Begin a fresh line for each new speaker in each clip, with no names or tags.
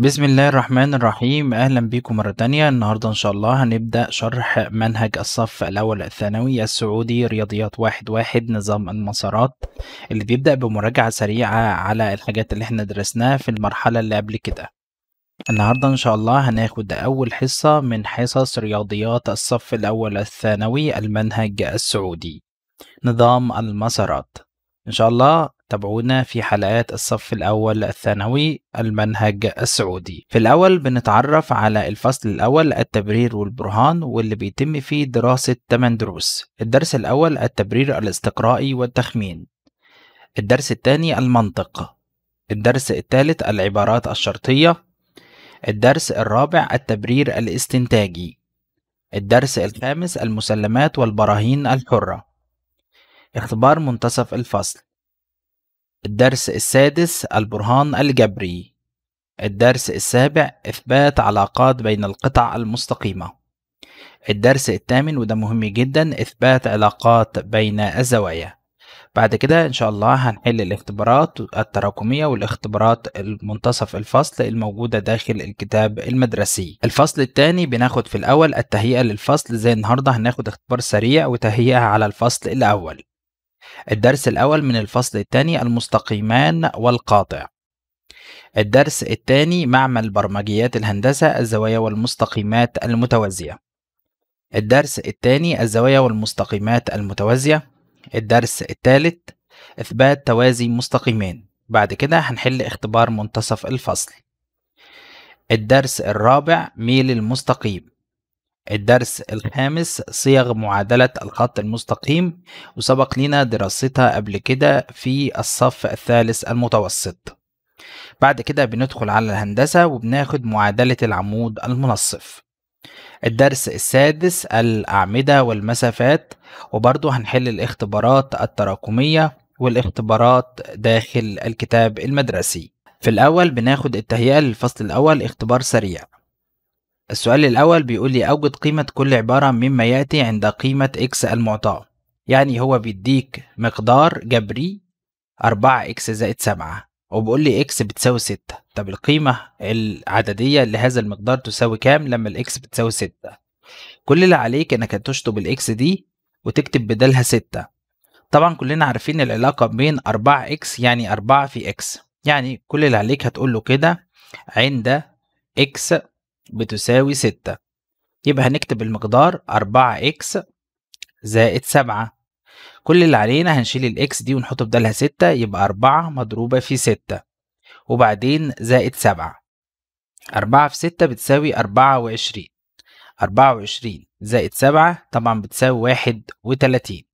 بسم الله الرحمن الرحيم أهلا بيكم مرة تانية النهاردة إن شاء الله هنبدأ شرح منهج الصف الأول الثانوي السعودي رياضيات واحد واحد نظام المسارات اللي بيبدأ بمراجعة سريعة على الحاجات اللي احنا درسناها في المرحلة اللي قبل كده النهاردة إن شاء الله هناخد أول حصة من حصص رياضيات الصف الأول الثانوي المنهج السعودي نظام المسارات إن شاء الله تابعونا في حلقات الصف الأول الثانوي المنهج السعودي في الأول بنتعرف على الفصل الأول التبرير والبرهان واللي بيتم فيه دراسة 8 دروس الدرس الأول التبرير الاستقرائي والتخمين الدرس الثاني المنطق الدرس الثالث العبارات الشرطية الدرس الرابع التبرير الاستنتاجي الدرس الخامس المسلمات والبراهين الحرة اختبار منتصف الفصل الدرس السادس البرهان الجبري الدرس السابع إثبات علاقات بين القطع المستقيمة الدرس الثامن وده مهم جدا إثبات علاقات بين الزوايا بعد كده إن شاء الله هنحل الاختبارات التراكمية والاختبارات المنتصف الفصل الموجودة داخل الكتاب المدرسي الفصل الثاني بناخد في الأول التهيئة للفصل زي النهاردة هناخد اختبار سريع وتهيئة على الفصل الأول الدرس الأول من الفصل الثاني المستقيمان والقاطع الدرس الثاني معمل برمجيات الهندسة الزوايا والمستقيمات المتوازية الدرس الثاني الزوايا والمستقيمات المتوازية الدرس الثالث إثبات توازي مستقيمين بعد كده هنحل اختبار منتصف الفصل الدرس الرابع ميل المستقيم الدرس الخامس صيغ معادلة الخط المستقيم وسبق لنا دراستها قبل كده في الصف الثالث المتوسط بعد كده بندخل على الهندسة وبناخد معادلة العمود المنصف الدرس السادس الأعمدة والمسافات وبرضه هنحل الاختبارات التراكمية والاختبارات داخل الكتاب المدرسي في الأول بناخد التهيئة للفصل الأول اختبار سريع السؤال الأول بيقول لي أوجد قيمة كل عبارة مما يأتي عند قيمة x المعطاة يعني هو بيديك مقدار جبري 4x زائد 7 وبيقول لي x بتساوي 6 طب القيمة العددية لهذا المقدار تساوي كام لما الإكس بتساوي 6 كل اللي عليك إنك تشطب الإكس دي وتكتب بدلها 6 طبعا كلنا عارفين العلاقة بين 4x يعني 4 في x يعني كل اللي عليك هتقول له كده عند x بتساوي ستة يبقى هنكتب المقدار أربعة إكس زائد سبعة كل اللي علينا هنشيل الإكس دي ونحط بدالها ستة يبقى أربعة مضروبة في ستة وبعدين زائد سبعة أربعة في ستة بتساوي أربعة وعشرين أربعة وعشرين زائد سبعة طبعا بتساوي واحد وتلاتين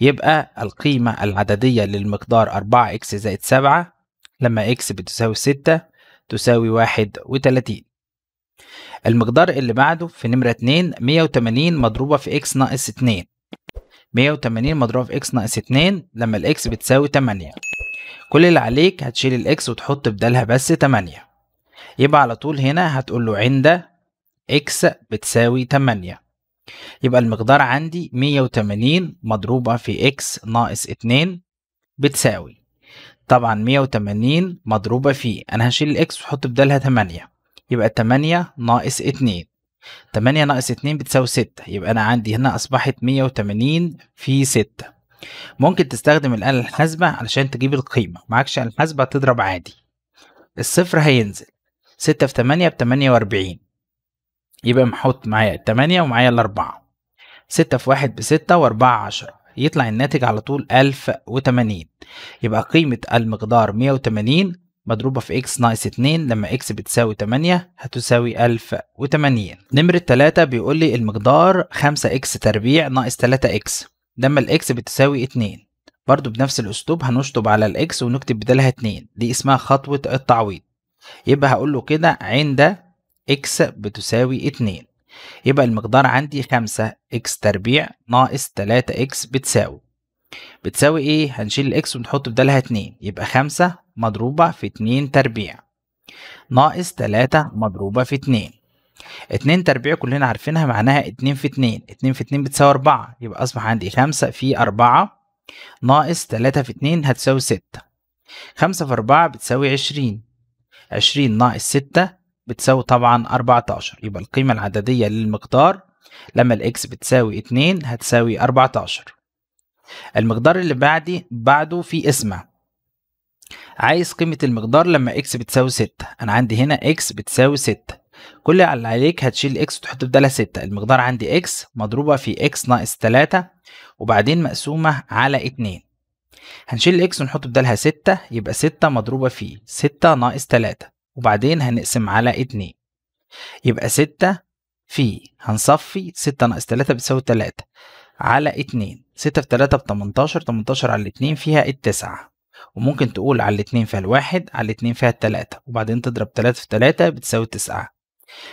يبقى القيمة العددية للمقدار أربعة إكس زائد سبعة لما إكس بتساوي ستة تساوي واحد وتلاتين المقدار اللي بعده في نمرة 2 180 مضروبة في اكس ناقص 2 180 مضروبة في اكس ناقص 2 لما الاكس بتساوي 8 كل اللي عليك هتشيل الاكس وتحط بدالها بس 8 يبقى على طول هنا هتقول له عند اكس بتساوي 8 يبقى المقدار عندي 180 مضروبة في اكس ناقص 2 بتساوي طبعا 180 مضروبة في انا هشيل الاكس وحط بدالها 8 يبقى 8 ناقص 2 8 ناقص 2 بتساوي 6 يبقى أنا عندي هنا أصبحت 180 في 6 ممكن تستخدم الآلة الحاسبة علشان تجيب القيمة معكش آلة حاسبة تضرب عادي الصفر هينزل 6 في 8 ب 48 يبقى محط معايا 8 ومعايا الأربعة 6 في 1 ب 6 و 4 10 يطلع الناتج على طول 1080 يبقى قيمة المقدار 180 مضروبة في x ناقص 2 لما x بتساوي 8 هتساوي 1080 نمرة 3 بيقول لي المقدار 5 x تربيع ناقص 3 x لما x بتساوي 2 برضو بنفس الاسلوب هنشطب على x ونكتب بدلها 2 دي اسمها خطوة التعويض يبقى هقول له كده عند x بتساوي 2 يبقى المقدار عندي 5 x تربيع ناقص 3 x بتساوي بتساوي ايه هنشيل الاكس ونحط بدالها 2 يبقى 5 مضروبة في 2 تربيع ناقص 3 مضروبة في 2 2 تربيع كلنا عارفينها معناها 2 في 2 2 في 2 بتساوي 4 يبقى أصبح عندي 5 في 4 ناقص 3 في 2 هتساوي 6 5 في 4 بتساوي 20 20 ناقص 6 بتساوي طبعا 14 يبقى القيمة العددية للمقدار لما الإكس بتساوي 2 هتساوي 14 المقدار اللي بعدي بعده في اسمه عايز قيمة المقدار لما اكس بتساوي ستة انا عندي هنا اكس بتساوي ستة كل اللي عليك هتشيل اكس وتحط بدالها ستة المقدار عندي اكس مضروبة في اكس ناقص تلاتة وبعدين مقسومة على اتنين هنشيل اكس ونحط بدالها ستة يبقى ستة مضروبة في ستة ناقص تلاتة وبعدين هنقسم على اتنين يبقى ستة في هنصفي ستة ناقص تلاتة بتساوي تلاتة على اتنين ستة في تلاتة بتمنتاشر تمنتاشر على اتنين فيها التسعة وممكن تقول على الاتنين فيها الواحد على الاتنين فيها التلاتة وبعدين تضرب تلاتة في تلاتة بتساوي تسعة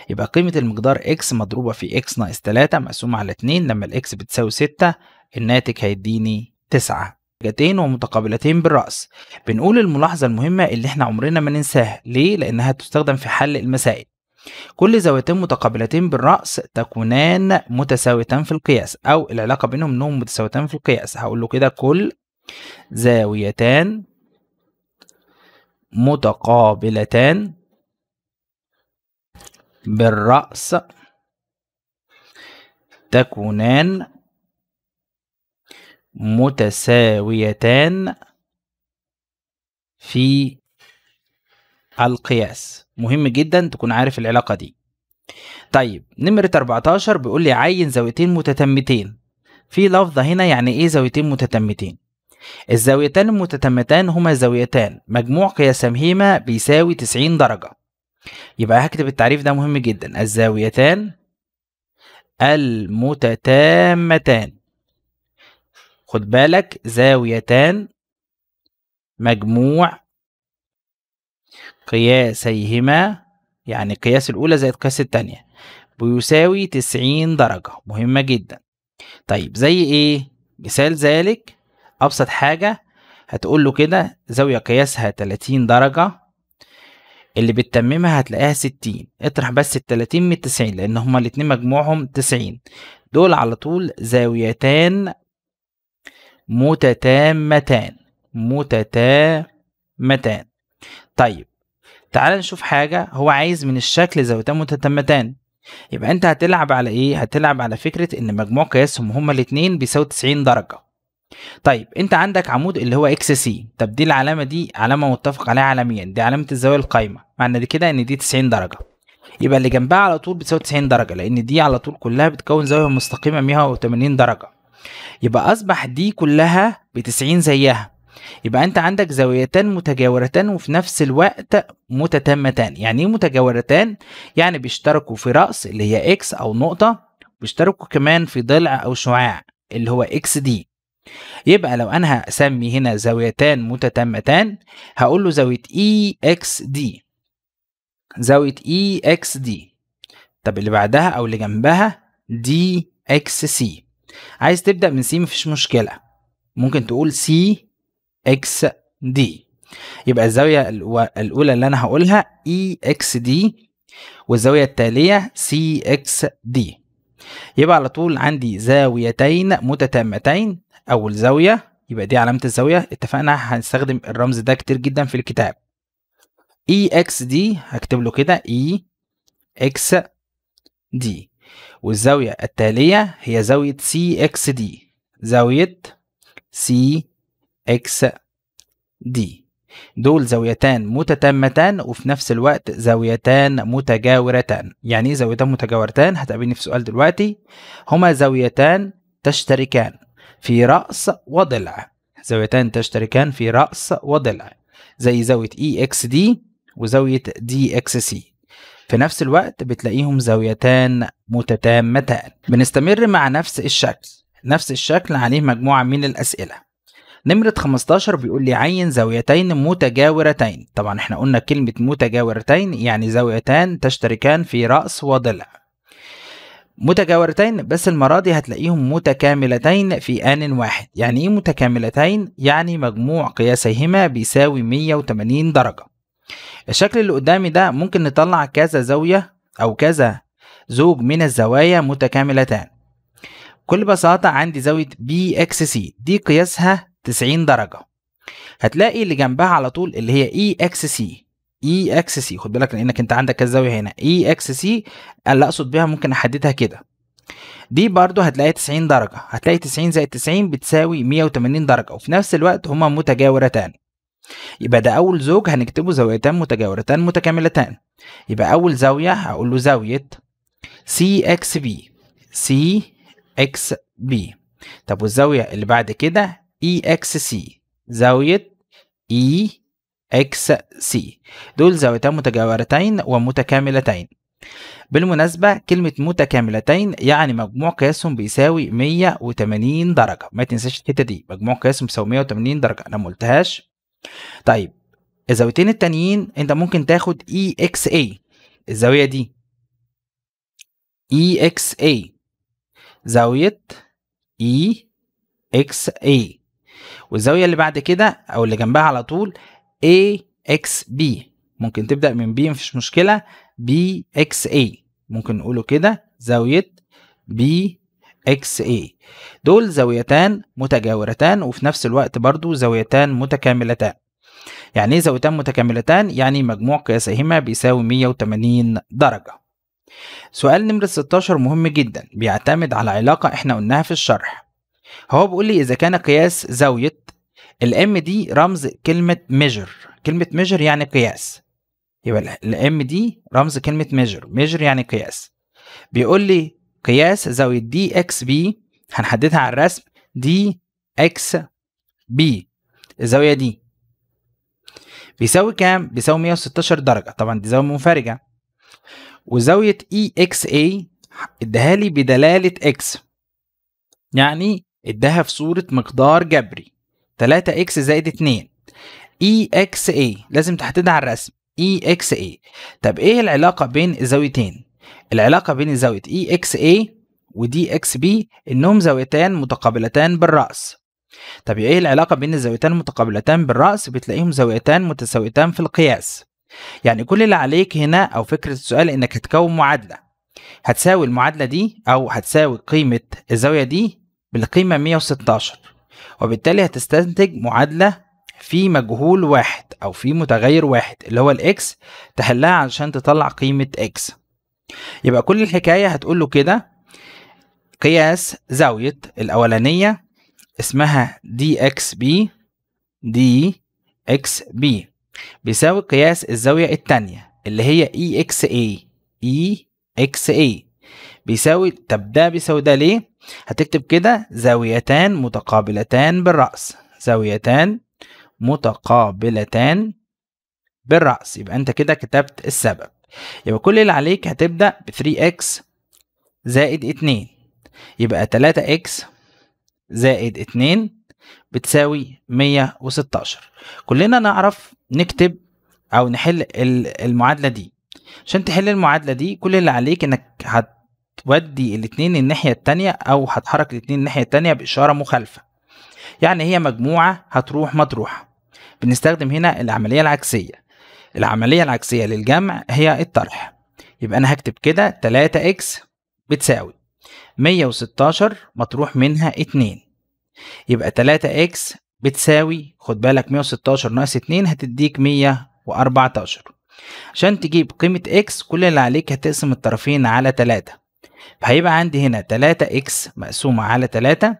يبقى قيمة المقدار x مضروبة في x ناقص تلاتة مقسومة على اتنين لما الاكس بتساوي ستة الناتج هيديني تسعة حاجتين ومتقابلتين بالرأس بنقول الملاحظة المهمة اللي احنا عمرنا ما ننساها ليه؟ لأنها تستخدم في حل المسائل كل زاويتين متقابلتين بالرأس تكونان متساويتان في القياس أو العلاقة بينهم إنهم متساويتان في القياس هقول له كده كل زاويتان متقابلتان بالرأس تكونان متساويتان في القياس مهم جدا تكون عارف العلاقة دي طيب نمرة 14 بيقول لي عين زاويتين متتمتين في لفظة هنا يعني ايه زاويتين متتمتين الزاويتان المتتمتان هما زاويتان مجموع قياسهما بيساوي 90 درجة يبقى هكتب التعريف ده مهم جدا الزاويتان المتتامتان خد بالك زاويتان مجموع قياسيهما يعني قياس الأولى زائد قياس التانية بيساوي 90 درجة مهمة جدا طيب زي إيه؟ مثال ذلك ابسط حاجه هتقول له كده زاويه قياسها 30 درجه اللي بتتممها هتلاقيها 60 اطرح بس ال 30 من 90 لان هما الاتنين مجموعهم 90 دول على طول زاويتان متتامتان متتامتان طيب تعال نشوف حاجة هو عايز من الشكل زاويتان متتامتان يبقى انت هتلعب على ايه هتلعب على فكرة ان مجموع قياسهم هما الاتنين بيساوي 90 درجة طيب انت عندك عمود اللي هو اكس سي طب دي العلامه دي علامه متفق عليها عالميا دي علامه الزاويه القايمه معنى دي كده ان دي 90 درجه يبقى اللي جنبها على طول بتساوي 90 درجه لان دي على طول كلها بتكون زاويه مستقيمه 180 درجه يبقى اصبح دي كلها ب 90 زيها يبقى انت عندك زاويتان متجاورتان وفي نفس الوقت متتامتان يعني ايه متجاورتان يعني بيشتركوا في راس اللي هي اكس او نقطه بيشتركوا كمان في ضلع او شعاع اللي هو اكس دي يبقى لو أنا هسمي هنا زاويتان متتامتان هقول له زاوية إي إكس دي زاوية إي إكس دي طب اللي بعدها أو اللي جنبها دي إكس سي عايز تبدأ من سي مفيش مشكلة ممكن تقول سي إكس دي يبقى الزاوية الأولى اللي أنا هقولها إي إكس دي والزاوية التالية سي إكس دي يبقى على طول عندي زاويتين متتامتين أول زاوية يبقى دي علامة الزاوية اتفقنا هنستخدم الرمز ده كتير جدا في الكتاب اي اكس دي هكتب له كده اي اكس دي والزاوية التالية هي زاوية سي اكس دي زاوية سي اكس دي دول زاويتان متتامتان وفي نفس الوقت زاويتان متجاورتان يعني ايه زاويتان متجاورتان هتقابلني في سؤال دلوقتي هما زاويتان تشتركان في رأس وضلع زاويتان تشتركان في رأس وضلع زي زاوية EXD وزاوية DXC في نفس الوقت بتلاقيهم زاويتان متتامتان بنستمر مع نفس الشكل نفس الشكل عليه مجموعة من الأسئلة نمرة 15 بيقول لي عين زاويتين متجاورتين طبعا احنا قلنا كلمة متجاورتين يعني زاويتان تشتركان في رأس وضلع متجاورتين بس المرة دي هتلاقيهم متكاملتين في آن واحد يعني إيه متكاملتين؟ يعني مجموع قياسيهما بيساوي 180 درجة الشكل اللي قدامي ده ممكن نطلع كذا زاوية أو كذا زوج من الزوايا متكاملتان بكل بساطة عندي زاوية بي اكس سي دي قياسها 90 درجة هتلاقي اللي جنبها على طول اللي هي اي اكس سي اي اكس سي خد بالك لانك انت عندك الزاويه هنا اي اكس سي اللي اقصد بيها ممكن احددها كده دي برضو هتلاقي 90 درجه هتلاقي 90 زائد 90 بتساوي 180 درجه وفي نفس الوقت هما متجاورتان يبقى ده اول زوج هنكتبه زاويتان متجاورتان متكاملتان يبقى اول زاويه هقول له زاويه سي اكس بي سي اكس بي طب والزاويه اللي بعد كده اي اكس سي زاويه اي e اكس سي دول زاويتان متجاورتين ومتكاملتين بالمناسبة كلمة متكاملتين يعني مجموع قياسهم بيساوي 180 درجة ما تنساش الحتة دي مجموع قياسهم بيساوي 180 درجة أنا مقلتهاش طيب الزاويتين التانيين أنت ممكن تاخد اي اكس اي الزاوية دي اي اكس اي زاوية اي اكس اي والزاوية اللي بعد كده أو اللي جنبها على طول A X B ممكن تبدأ من B مفيش مشكلة B X A ممكن نقوله كده زاوية B X A دول زاويتان متجاورتان وفي نفس الوقت برضو زاويتان متكاملتان يعني ايه زاويتان متكاملتان؟ يعني مجموع قياسهما بيساوي 180 درجة سؤال نمرة 16 مهم جدا بيعتمد على علاقة احنا قلناها في الشرح هو بيقول لي إذا كان قياس زاوية الام دي رمز كلمه ميجر كلمه ميجر يعني قياس يبقى الام دي رمز كلمه ميجر ميجر يعني قياس بيقول لي قياس زاويه دي اكس بي هنحددها على الرسم دي اكس بي الزاويه دي بيساوي كام بيساوي 116 درجه طبعا دي زاويه منفرجه وزاويه اي اكس اي اداها لي بدلاله اكس يعني اداها في صوره مقدار جبري 3 اكس زائد 2 اي اكس اي لازم تحددها على الرسم اي اكس اي طب ايه العلاقه بين الزاويتين العلاقه بين زاويه اي اكس اي ودي اكس بي انهم زاويتان متقابلتان بالراس طب ايه العلاقه بين الزاويتان المتقابلتان بالراس بتلاقيهم زاويتان متساويتان في القياس يعني كل اللي عليك هنا او فكره السؤال انك هتكون معادله هتساوي المعادله دي او هتساوي قيمه الزاويه دي بالقيمه 116 وبالتالي هتستنتج معادلة في مجهول واحد أو في متغير واحد اللي هو الإكس تحلها علشان تطلع قيمة إكس يبقى كل الحكاية هتقول له كده قياس زاوية الأولانية اسمها دي إكس بي دي إكس بي بيساوي قياس الزاوية التانية اللي هي اي اكس اي اي اكس اي بيساوي طب ده بيساوي ده ليه هتكتب كده زاويتان متقابلتان بالرأس زاويتان متقابلتان بالرأس يبقى انت كده كتبت السبب يبقى كل اللي عليك هتبدأ ب 3x زائد 2 يبقى 3x زائد 2 بتساوي 116 كلنا نعرف نكتب او نحل المعادلة دي عشان تحل المعادلة دي كل اللي عليك انك هت هتودي الاتنين الناحية التانية أو هتحرك الاتنين الناحية التانية بإشارة مخالفة يعني هي مجموعة هتروح مطروحة بنستخدم هنا العملية العكسية العملية العكسية للجمع هي الطرح يبقى أنا هكتب كده 3x بتساوي 116 مطروح منها 2 يبقى 3x بتساوي خد بالك 116 ناقص 2 هتديك 114 عشان تجيب قيمة x كل اللي عليك هتقسم الطرفين على 3 فهيبقى عندي هنا 3 اكس مقسومة على 3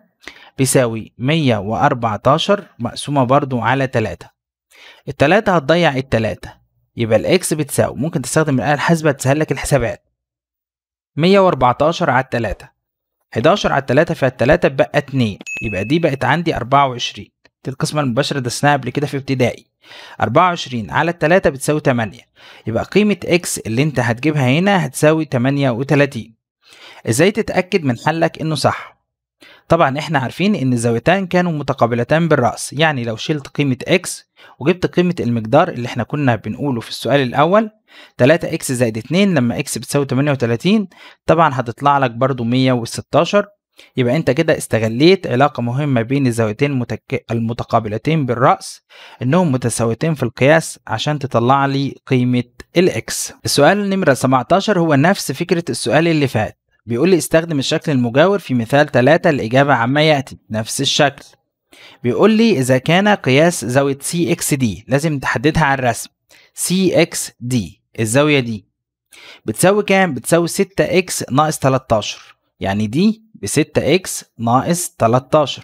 بيساوي 114 مقسومة برضو على 3 التلاتة هتضيع التلاتة يبقى الاكس بتساوي ممكن تستخدم الآلة الحاسبة تسهل لك الحسابات 114 على 3 11 على 3 في 3 بقى 2 يبقى دي بقت عندي 24 دي القسمة المباشرة درسناها قبل كده في ابتدائي 24 على 3 بتساوي 8 يبقى قيمة اكس اللي انت هتجيبها هنا هتساوي 38 ازاي تتأكد من حلك انه صح طبعا احنا عارفين ان الزاويتان كانوا متقابلتان بالرأس يعني لو شلت قيمة اكس وجبت قيمة المقدار اللي احنا كنا بنقوله في السؤال الأول اكس زائد 2 لما اكس بتساوي 38 طبعا هتطلع لك برضو 116 يبقى انت كده استغليت علاقة مهمة بين الزاويتين المتك... المتقابلتين بالرأس انهم متساويتين في القياس عشان تطلع لي قيمة الاكس السؤال نمرة 17 هو نفس فكرة السؤال اللي فات بيقول لي استخدم الشكل المجاور في مثال 3 الإجابة عما يأتي نفس الشكل بيقول لي إذا كان قياس زاوية CXD لازم تحددها على الرسم CXD الزاوية دي بتساوي كام؟ بتساوي 6x ناقص 13 يعني دي ب 6x ناقص 13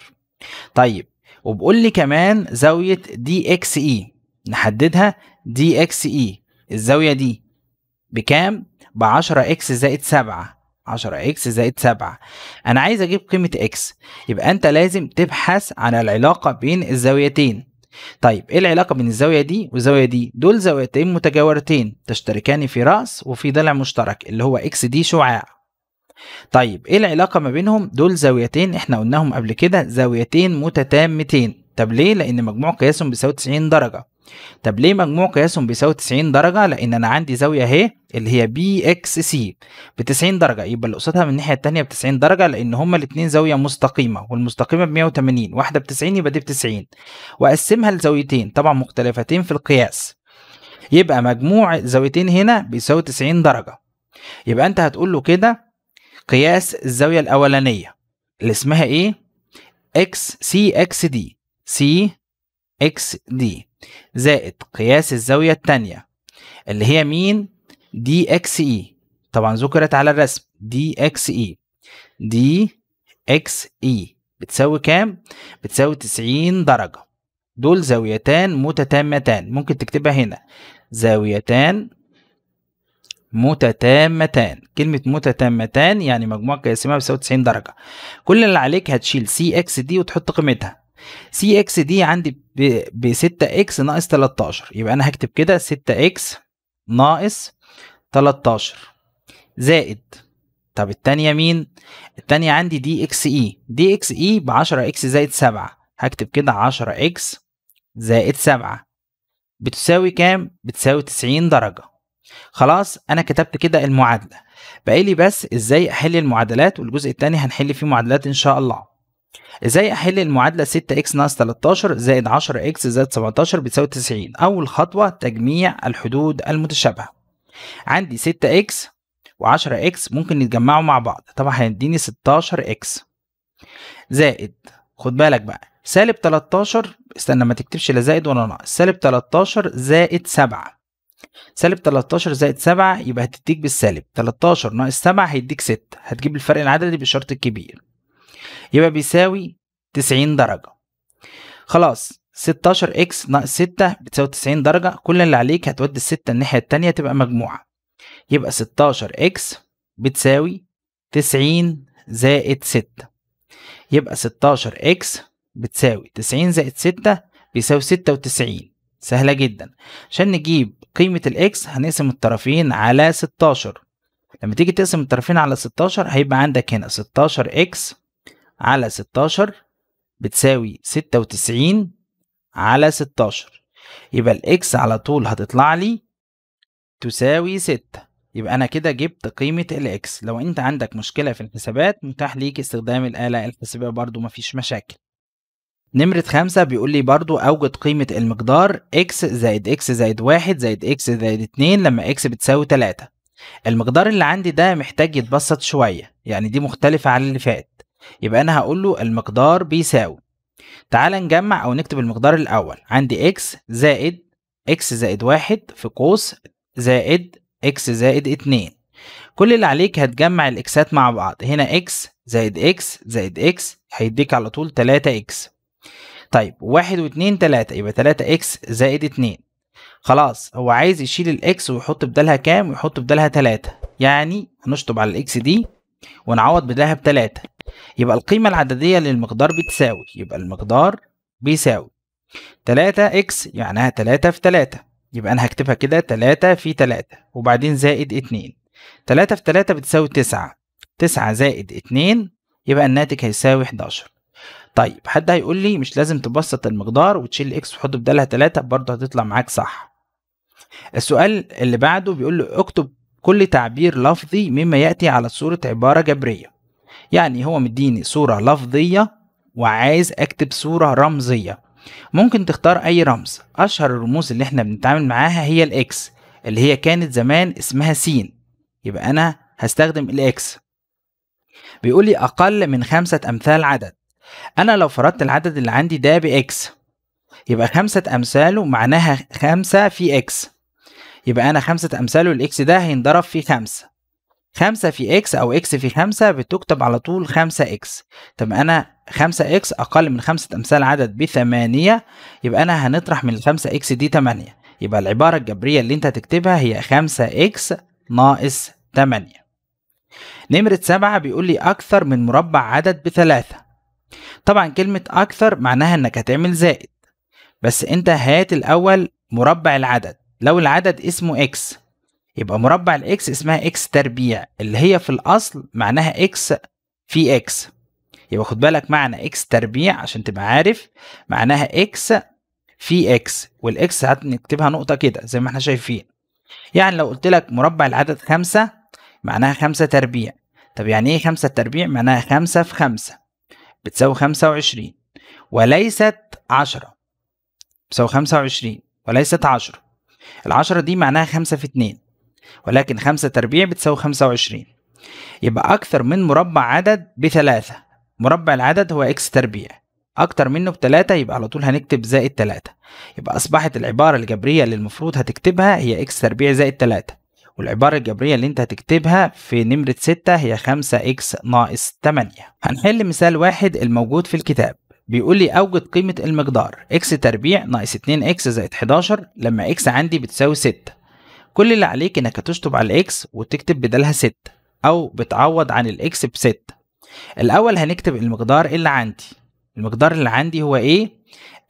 طيب وبقول لي كمان زاوية دي اكس اي نحددها دي اكس اي الزاوية دي بكام؟ ب 10 اكس زائد 7 10 اكس زائد 7 انا عايز اجيب قيمه اكس يبقى انت لازم تبحث عن العلاقه بين الزاويتين طيب ايه العلاقه بين الزاويه دي والزاويه دي دول زاويتين متجاورتين تشتركان في راس وفي ضلع مشترك اللي هو اكس دي شعاع طيب ايه العلاقه ما بينهم دول زاويتين احنا قلناهم قبل كده زاويتين متتامتين طب ليه لان مجموع قياسهم بيساوي 90 درجه طب ليه مجموع قياسهم بيساوي 90 درجة؟ لأن أنا عندي زاوية أهي اللي هي بي إكس سي ب 90 درجة يبقى اللي قصادها من الناحية التانية ب 90 درجة لأن هما الاتنين زاوية مستقيمة والمستقيمة ب 180 واحدة ب 90 يبقى دي ب 90 وأقسمها لزاويتين طبعا مختلفتين في القياس يبقى مجموع الزاويتين هنا بيساوي 90 درجة يبقى أنت هتقول له كده قياس الزاوية الأولانية اللي اسمها إيه؟ اكس سي اكس دي سي اكس دي زائد قياس الزاوية التانية اللي هي مين دي اكس اي طبعا ذكرت على الرسم دي اكس اي دي اكس اي بتساوي كام بتساوي 90 درجة دول زاويتان متتامتان ممكن تكتبها هنا زاويتان متتامتان كلمة متتامتان يعني مجموع قياسيمها بتساوي 90 درجة كل اللي عليك هتشيل سي اكس دي وتحط قيمتها سي اكس دي عندي ب ب 6 اكس ناقص 13 يبقى انا هكتب كده 6 اكس ناقص 13 زائد طب التانية مين؟ التانية عندي دي اكس اي دي اكس اي ب 10 اكس زائد 7 هكتب كده 10 اكس زائد 7 بتساوي كام؟ بتساوي 90 درجة خلاص انا كتبت كده المعادلة بقالي بس ازاي احل المعادلات والجزء التاني هنحل فيه معادلات ان شاء الله ازاي احل المعادله 6x ناقص 13 زائد 10x زائد 17 بتساوي 90 اول خطوه تجميع الحدود المتشابهه عندي 6x و10x ممكن يتجمعوا مع بعض طبعا هيديني 16x زائد خد بالك بقى سالب 13 استنى ما تكتبش لا زائد ولا ناقص سالب 13 زائد 7 سالب 13 زائد 7 يبقى هتديك بالسالب 13 ناقص 7 هيديك 6 هتجيب الفرق العددي بالشرط الكبير يبقى بيساوي 90 درجة خلاص 16 اكس ناقص 6 بتساوي 90 درجة كل اللي عليك هتودي الستة الناحية التانية تبقى مجموعة يبقى 16 اكس بتساوي 90 زائد 6 يبقى 16 اكس بتساوي 90 زائد 6 بيساوي 96 سهلة جدا عشان نجيب قيمة الاكس هنقسم الطرفين على 16 لما تيجي تقسم الطرفين على 16 هيبقى عندك هنا 16 اكس على 16 بتساوي 96 على 16 يبقى الاكس على طول هتطلع لي تساوي 6 يبقى انا كده جبت قيمة الاكس لو انت عندك مشكلة في الحسابات متاح ليك استخدام الآلة الحاسبة برضو مفيش مشاكل نمرة خمسة بيقول لي برضو أوجد قيمة المقدار x زائد x زائد واحد زائد x زائد اتنين لما x بتساوي تلاتة المقدار اللي عندي ده محتاج يتبسط شوية يعني دي مختلفة عن اللي فات يبقى انا هقول له المقدار بيساوي تعال نجمع او نكتب المقدار الاول عندي x زائد x زائد واحد في قوس زائد x زائد اتنين كل اللي عليك هتجمع الاكسات مع بعض هنا x زائد x زائد x هيديك على طول تلاتة x طيب واحد واتنين تلاتة يبقى تلاتة x زائد اتنين خلاص هو عايز يشيل الاكس ويحط بدالها كام ويحط بدالها تلاتة يعني هنشطب على الاكس دي ونعوض بدالها بتلاتة يبقى القيمة العددية للمقدار بتساوي يبقى المقدار بيساوي 3 اكس يعنيها 3 في 3 يبقى انا هكتبها كده 3 في 3 وبعدين زائد 2 3 في 3 بتساوي 9 9 زائد 2 يبقى الناتج هيساوي 11 طيب حد هيقول لي مش لازم تبسط المقدار وتشيل اكس وتحط بدالها 3 برضه هتطلع معاك صح السؤال اللي بعده بيقول له اكتب كل تعبير لفظي مما ياتي على صوره عباره جبريه يعني هو مديني صورة لفظية وعايز اكتب صورة رمزية ممكن تختار اي رمز اشهر الرموز اللي احنا بنتعامل معاها هي الاكس اللي هي كانت زمان اسمها سين يبقى انا هستخدم الاكس بيقول لي اقل من خمسة امثال عدد انا لو فرضت العدد اللي عندي ده باكس يبقى خمسة امثاله معناها خمسة في اكس يبقى انا خمسة امثاله الاكس ده هينضرب في خمسة خمسة في اكس او اكس في خمسة بتكتب على طول خمسة اكس طب انا خمسة اكس اقل من خمسة امثال عدد بثمانية يبقى انا هنطرح من الخمسة اكس دي تمانية يبقى العبارة الجبرية اللي انت هتكتبها هي خمسة اكس ناقص تمانية نمرة سبعة بيقول لي اكثر من مربع عدد بثلاثة طبعا كلمة اكثر معناها انك هتعمل زائد بس انت هات الاول مربع العدد لو العدد اسمه اكس يبقى مربع الاكس اسمها اكس تربيع اللي هي في الاصل معناها اكس في اكس يبقى خد بالك معنى اكس تربيع عشان تبقى عارف معناها اكس في اكس والاكس هنكتبها نقطة كده زي ما احنا شايفين يعني لو قلت لك مربع العدد خمسة معناها خمسة تربيع طب يعني ايه خمسة تربيع معناها خمسة في خمسة بتساوي خمسة وعشرين وليست عشرة بتساوي خمسة وعشرين وليست عشرة العشرة دي معناها خمسة في اتنين ولكن 5 تربيع بتساوي 25 يبقى أكثر من مربع عدد بثلاثة مربع العدد هو إكس تربيع أكتر منه بثلاثة يبقى على طول هنكتب زائد ثلاثة يبقى أصبحت العبارة الجبرية اللي المفروض هتكتبها هي إكس تربيع زائد ثلاثة والعبارة الجبرية اللي أنت هتكتبها في نمرة ستة هي خمسة إكس ناقص تمانية هنحل مثال واحد الموجود في الكتاب بيقول لي أوجد قيمة المقدار إكس تربيع ناقص اتنين إكس زائد حداشر لما إكس عندي بتساوي ستة كل اللي عليك انك تشطب على الاكس وتكتب بدالها 6 او بتعوض عن الاكس ب 6 الاول هنكتب المقدار اللي عندي المقدار اللي عندي هو ايه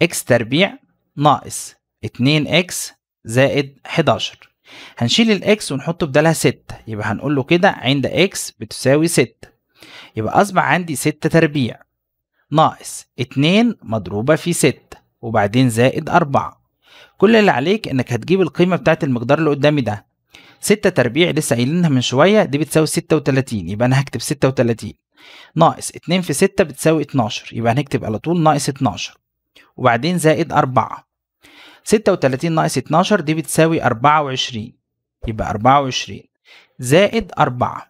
اكس تربيع ناقص 2 اكس زائد 11 هنشيل الاكس ونحطه بدالها 6 يبقى هنقول له كده عند اكس بتساوي 6 يبقى اصبح عندي 6 تربيع ناقص 2 مضروبه في 6 وبعدين زائد 4 كل اللي عليك انك هتجيب القيمه بتاعه المقدار اللي قدامي ده 6 تربيع لسه قايلينها من شويه دي بتساوي 36 يبقى انا هكتب 36 ناقص 2 في 6 بتساوي 12 يبقى هنكتب على طول ناقص 12 وبعدين زائد 4 36 ناقص 12 دي بتساوي 24 يبقى 24 زائد 4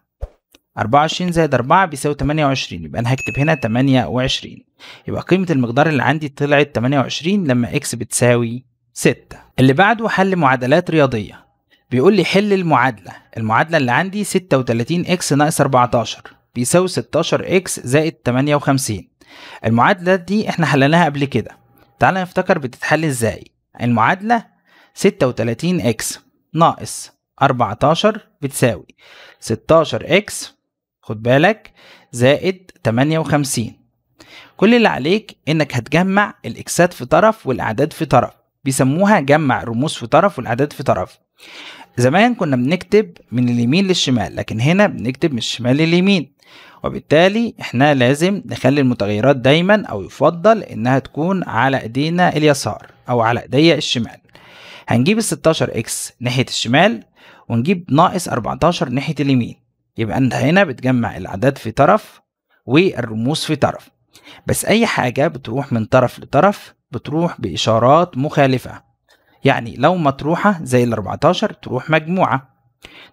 24 زائد 4 بيساوي 28 يبقى انا هكتب هنا 28 يبقى قيمة المقدار اللي عندي طلعت 28 لما اكس بتساوي 6 اللي بعده حل معادلات رياضية بيقول لي حل المعادلة المعادلة اللي عندي 36 x ناقص 14 بيساوي 16 x زائد 58 المعادلة دي احنا حللناها قبل كده تعال نفتكر بتتحل ازاي المعادلة 36 x ناقص 14 بتساوي 16 x خد بالك زائد 58 كل اللي عليك انك هتجمع الاكسات في طرف والاعداد في طرف بيسموها جمع رموز في طرف والأعداد في طرف زمان كنا بنكتب من اليمين للشمال لكن هنا بنكتب من الشمال لليمين وبالتالي احنا لازم نخلي المتغيرات دايما او يفضل انها تكون على ايدينا اليسار او على ايديا الشمال هنجيب ال 16 اكس ناحية الشمال ونجيب ناقص 14 ناحية اليمين يبقى انت هنا بتجمع الاعداد في طرف والرموز في طرف بس اي حاجة بتروح من طرف لطرف بتروح بإشارات مخالفة يعني لو مطروحة زي ال 14 تروح مجموعة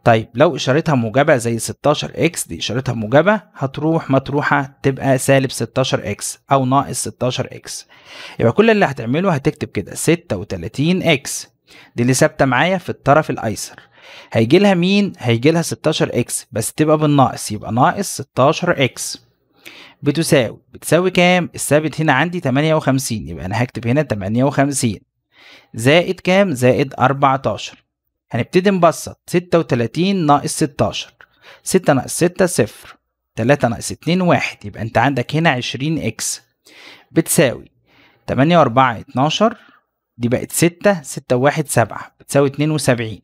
طيب لو إشارتها موجبة زي 16x دي إشارتها موجبة هتروح مطروحة تبقى سالب 16x أو ناقص 16x يبقى كل اللي هتعمله هتكتب كده 36x دي اللي ثابتة معايا في الطرف الأيسر هيجي لها مين؟ هيجي لها 16x بس تبقى بالناقص يبقى ناقص 16x بتساوي بتساوي كام الثابت هنا عندي 58 يبقى انا هكتب هنا 58 زائد كام زائد 14 هنبتدي نبسط 36 ناقص 16 6 ناقص 6 صفر 3 ناقص 2 1 يبقى انت عندك هنا 20 اكس بتساوي 8 و4 12 دي بقت 6 6 و1 7 بتساوي 72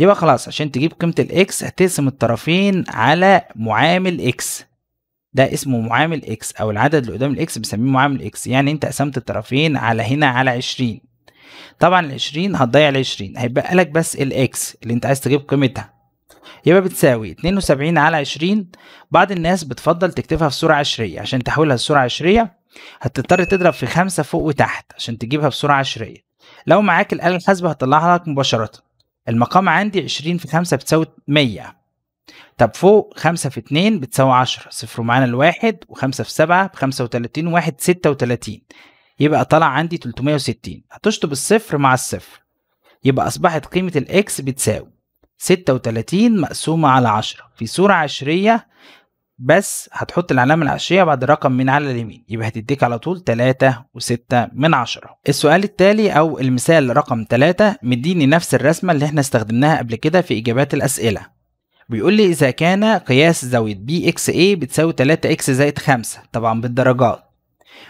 يبقى خلاص عشان تجيب قيمة الاكس هتقسم الطرفين على معامل اكس ده اسمه معامل اكس او العدد اللي قدام الاكس بنسميه معامل اكس يعني انت قسمت الطرفين على هنا على 20 طبعا ال 20 هتضيع ال 20 هيبقى لك بس الاكس اللي انت عايز تجيب قيمتها يبقى بتساوي 72 على 20 بعض الناس بتفضل تكتبها في صورة عشرية عشان تحولها لصورة عشرية هتضطر تضرب في خمسة فوق وتحت عشان تجيبها بصورة عشرية لو معاك الآلة الحاسبة هتطلعها لك مباشرة المقام عندي 20 في 5 بتساوي 100 طب فوق 5 في 2 بتساوي 10 صفر معانا الواحد و5 في 7 ب 35 واحد 36 يبقى طلع عندي 360 هتشطب الصفر مع الصفر يبقى أصبحت قيمة الإكس بتساوي 36 مقسومة على 10 في صورة عشرية بس هتحط العلامة العشرية بعد رقم من على اليمين يبقى هتديك على طول 3 و6 من عشرة السؤال التالي أو المثال رقم 3 مديني نفس الرسمة اللي احنا استخدمناها قبل كده في إجابات الأسئلة بيقول لي إذا كان قياس زاوية بي إكس إيه بتساوي 3 إكس زائد 5 طبعا بالدرجات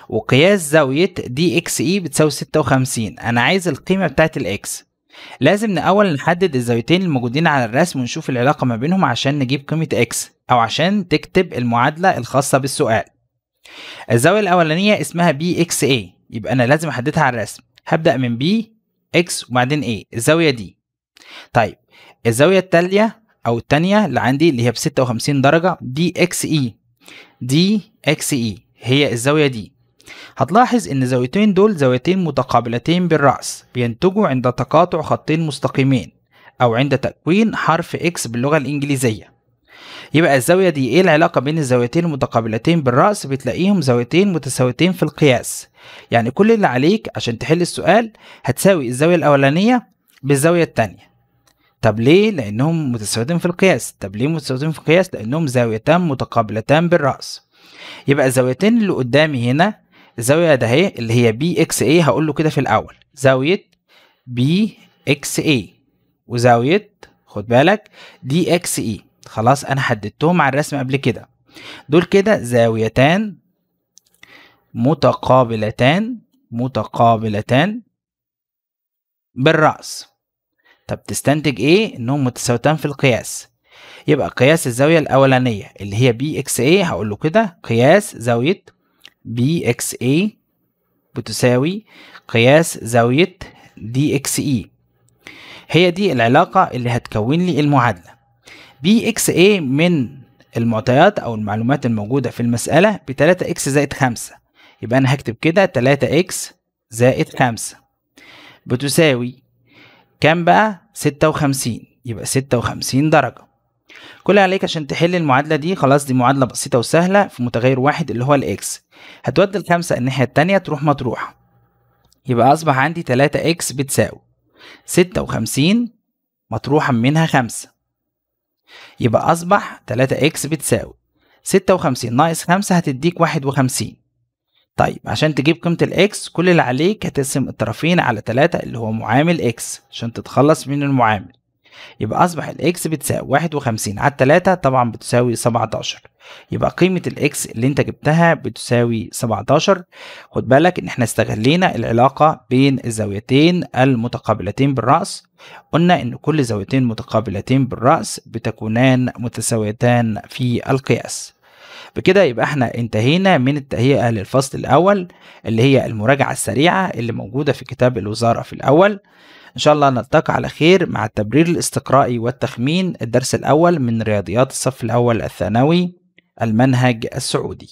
وقياس زاوية دي إكس إيه بتساوي 56 أنا عايز القيمة بتاعت الإكس لازم الأول نحدد الزاويتين الموجودين على الرسم ونشوف العلاقة ما بينهم عشان نجيب قيمة إكس أو عشان تكتب المعادلة الخاصة بالسؤال الزاوية الأولانية اسمها بي إكس إيه يبقى أنا لازم أحددها على الرسم هبدأ من بي إكس وبعدين إيه الزاوية دي طيب الزاوية التالية او التانية اللي عندي اللي هي ب 56 درجه دي اكس اي دي اكس اي هي الزاويه دي هتلاحظ ان زاويتين دول زاويتين متقابلتين بالرأس بينتجوا عند تقاطع خطين مستقيمين او عند تكوين حرف اكس باللغه الانجليزيه يبقى الزاويه دي ايه العلاقه بين الزاويتين المتقابلتين بالرأس بتلاقيهم زاويتين متساويتين في القياس يعني كل اللي عليك عشان تحل السؤال هتساوي الزاويه الاولانيه بالزاويه الثانيه طب ليه؟ لأنهم متساويين في القياس طب ليه متساويين في القياس؟ لأنهم زاويتان متقابلتان بالرأس يبقى الزاويتين اللي قدامي هنا الزاوية ده هي اللي هي بي اكس اي هقول له كده في الأول زاوية بي اكس اي وزاوية خد بالك دي اكس اي خلاص أنا حددتهم على الرسم قبل كده دول كده زاويتان متقابلتان متقابلتان بالرأس طب تستنتج ايه انهم متساويتان في القياس يبقى قياس الزاوية الأولانية اللي هي بي اكس اي هقول له كده قياس زاوية بي اكس اي بتساوي قياس زاوية دي اكس اي هي دي العلاقة اللي هتكون لي المعادلة بي اكس اي من المعطيات أو المعلومات الموجودة في المسألة بتلاتة اكس زائد خمسة يبقى أنا هكتب كده تلاتة اكس زائد خمسة بتساوي كام بقى 56 يبقى 56 درجة كل عليك عشان تحل المعادلة دي خلاص دي معادلة بسيطة وسهلة في متغير واحد اللي هو الإكس هتودي الخمسة الناحية التانية تروح مطروحة يبقى أصبح عندي 3 إكس بتساوي 56 مطروحة منها 5 يبقى أصبح 3 إكس بتساوي 56 ناقص 5 هتديك 51 طيب عشان تجيب قيمة الاكس كل اللي عليك هتقسم الطرفين على تلاتة اللي هو معامل اكس عشان تتخلص من المعامل يبقى أصبح الاكس بتساوي واحد وخمسين على التلاتة طبعا بتساوي سبعتاشر يبقى قيمة الاكس اللي انت جبتها بتساوي سبعتاشر خد بالك ان احنا استغلينا العلاقة بين الزاويتين المتقابلتين بالرأس قلنا ان كل زاويتين متقابلتين بالرأس بتكونان متساويتان في القياس بكده يبقى احنا انتهينا من التهيئة للفصل الأول اللي هي المراجعة السريعة اللي موجودة في كتاب الوزارة في الأول إن شاء الله نلتقي على خير مع التبرير الاستقرائي والتخمين الدرس الأول من رياضيات الصف الأول الثانوي المنهج السعودي